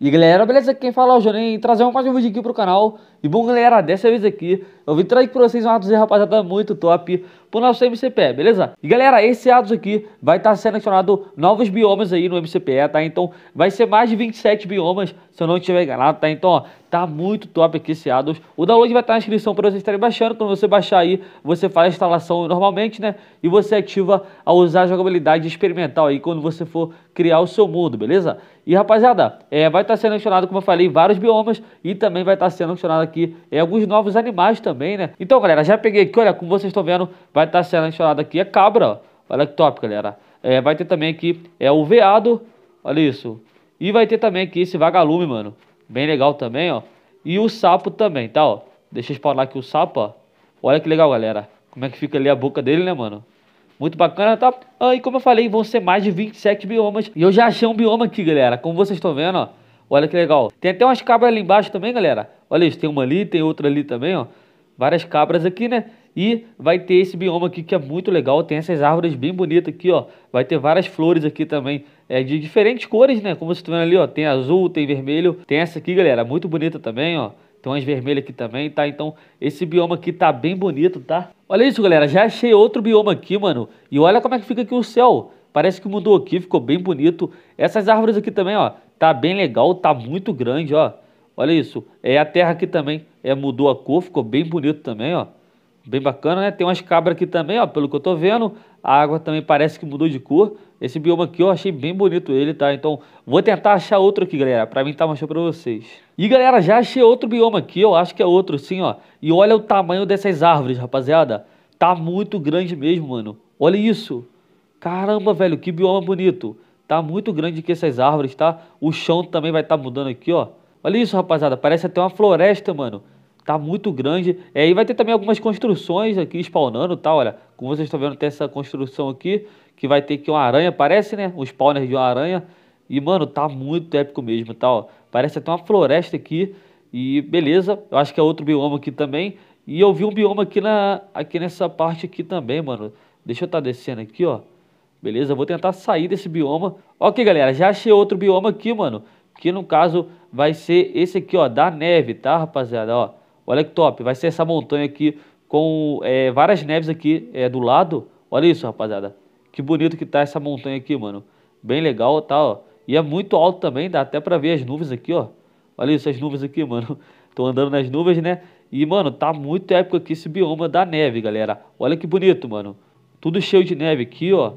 E galera, beleza? Quem fala é o Jonin trazendo trazer mais um vídeo aqui pro canal. E bom galera, dessa vez aqui, eu vim trazer pra vocês uma rapazada muito top o nosso MCPE, beleza? E galera, esse Atos aqui vai estar tá selecionado novos biomas aí no MCPE, é, tá? Então vai ser mais de 27 biomas, se eu não estiver enganado, tá? Então, ó, tá muito top aqui esse Ados. O download vai estar tá na inscrição para vocês estarem baixando. Quando você baixar aí, você faz a instalação normalmente, né? E você ativa a usar a jogabilidade experimental aí quando você for criar o seu mundo, beleza? E rapaziada, é, vai estar tá selecionado, como eu falei, vários biomas e também vai estar tá sendo selecionado aqui é, alguns novos animais também, né? Então galera, já peguei aqui, olha, como vocês estão vendo, Vai estar tá sendo adicionado aqui a é cabra, Olha que top, galera. É, vai ter também aqui é, o veado, olha isso. E vai ter também aqui esse vagalume, mano. Bem legal também, ó. E o sapo também, tá, ó. Deixa eu spawnar aqui o sapo, ó. Olha que legal, galera. Como é que fica ali a boca dele, né, mano? Muito bacana, tá? Ah, e como eu falei, vão ser mais de 27 biomas. E eu já achei um bioma aqui, galera. Como vocês estão vendo, ó. Olha que legal. Tem até umas cabras ali embaixo também, galera. Olha isso, tem uma ali, tem outra ali também, ó. Várias cabras aqui, né? E vai ter esse bioma aqui que é muito legal, tem essas árvores bem bonitas aqui, ó. Vai ter várias flores aqui também, é, de diferentes cores, né? Como vocês estão vendo ali, ó, tem azul, tem vermelho. Tem essa aqui, galera, muito bonita também, ó. Tem umas vermelhas aqui também, tá? Então, esse bioma aqui tá bem bonito, tá? Olha isso, galera, já achei outro bioma aqui, mano. E olha como é que fica aqui o céu. Parece que mudou aqui, ficou bem bonito. Essas árvores aqui também, ó, tá bem legal, tá muito grande, ó. Olha isso. É a terra aqui também, é mudou a cor, ficou bem bonito também, ó. Bem bacana, né? Tem umas cabras aqui também, ó, pelo que eu tô vendo. A água também parece que mudou de cor. Esse bioma aqui eu achei bem bonito ele, tá? Então vou tentar achar outro aqui, galera. Pra mim tá mostrando pra vocês. E galera, já achei outro bioma aqui, eu acho que é outro sim, ó. E olha o tamanho dessas árvores, rapaziada. Tá muito grande mesmo, mano. Olha isso. Caramba, velho, que bioma bonito. Tá muito grande aqui essas árvores, tá? O chão também vai estar tá mudando aqui, ó. Olha isso, rapaziada. Parece até uma floresta, mano tá muito grande. É, e vai ter também algumas construções aqui spawnando, tá? Olha, como vocês estão vendo, tem essa construção aqui, que vai ter aqui uma aranha, parece, né? Um spawner de uma aranha. E, mano, tá muito épico mesmo, tá? Ó, parece até uma floresta aqui. E beleza, eu acho que é outro bioma aqui também. E eu vi um bioma aqui, na, aqui nessa parte aqui também, mano. Deixa eu estar tá descendo aqui, ó. Beleza, vou tentar sair desse bioma. Ok, galera, já achei outro bioma aqui, mano. Que no caso vai ser esse aqui, ó, da neve, tá, rapaziada? Ó, Olha que top, vai ser essa montanha aqui com é, várias neves aqui é, do lado. Olha isso, rapaziada. Que bonito que tá essa montanha aqui, mano. Bem legal, tá, ó. E é muito alto também, dá até pra ver as nuvens aqui, ó. Olha isso, as nuvens aqui, mano. Tô andando nas nuvens, né? E, mano, tá muito épico aqui esse bioma da neve, galera. Olha que bonito, mano. Tudo cheio de neve aqui, ó.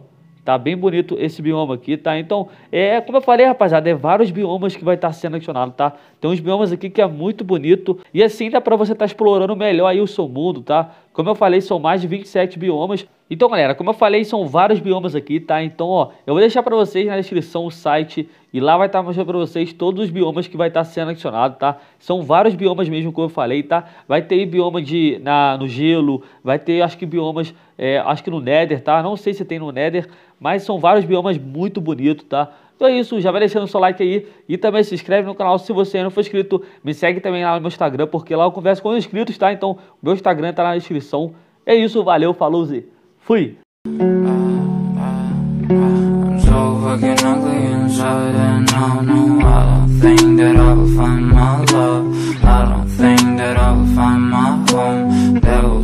Tá bem bonito esse bioma aqui, tá? Então, é, como eu falei, rapaziada, é vários biomas que vai estar tá sendo acionado, tá? Tem uns biomas aqui que é muito bonito e assim dá para você estar tá explorando melhor aí o seu mundo, tá? Como eu falei, são mais de 27 biomas. Então, galera, como eu falei, são vários biomas aqui, tá? Então, ó, eu vou deixar para vocês na descrição o site e lá vai estar tá mostrando para vocês todos os biomas que vai estar tá sendo adicionado, tá? São vários biomas mesmo, como eu falei, tá? Vai ter bioma de, na, no gelo, vai ter, acho que biomas, é, acho que no Nether, tá? Não sei se tem no Nether, mas são vários biomas muito bonitos, tá? Então é isso, já vai deixando o seu like aí e também se inscreve no canal se você ainda não for inscrito. Me segue também lá no meu Instagram, porque lá eu converso com os inscritos, tá? Então o meu Instagram tá na descrição. É isso, valeu, falou e fui! Devil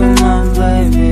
you, my baby